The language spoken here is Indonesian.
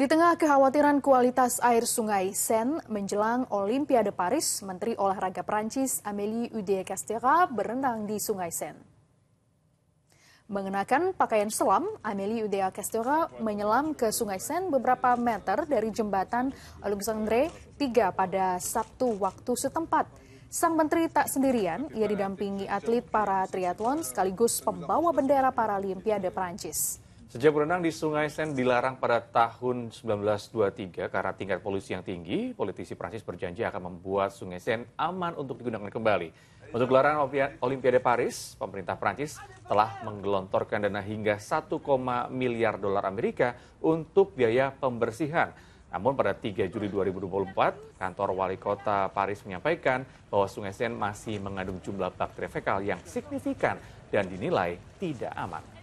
Di tengah kekhawatiran kualitas air sungai Seine menjelang Olimpiade Paris, Menteri Olahraga Prancis Amélie Udea Castera berenang di Sungai Seine. Mengenakan pakaian selam, Amélie Udea Castera menyelam ke Sungai Seine beberapa meter dari jembatan Alexandre 3 pada Sabtu waktu setempat. Sang menteri tak sendirian, ia didampingi atlet para triathlon sekaligus pembawa bendera Paralimpiade Prancis. Sejak berenang di Sungai Sen dilarang pada tahun 1923 karena tingkat polusi yang tinggi, politisi Prancis berjanji akan membuat Sungai Sen aman untuk digunakan kembali. Untuk gelaran Olimpiade Paris, pemerintah Prancis telah menggelontorkan dana hingga 1, miliar dolar Amerika untuk biaya pembersihan. Namun pada 3 Juli 2024, kantor wali kota Paris menyampaikan bahwa Sungai Sen masih mengandung jumlah bakteri fekal yang signifikan dan dinilai tidak aman.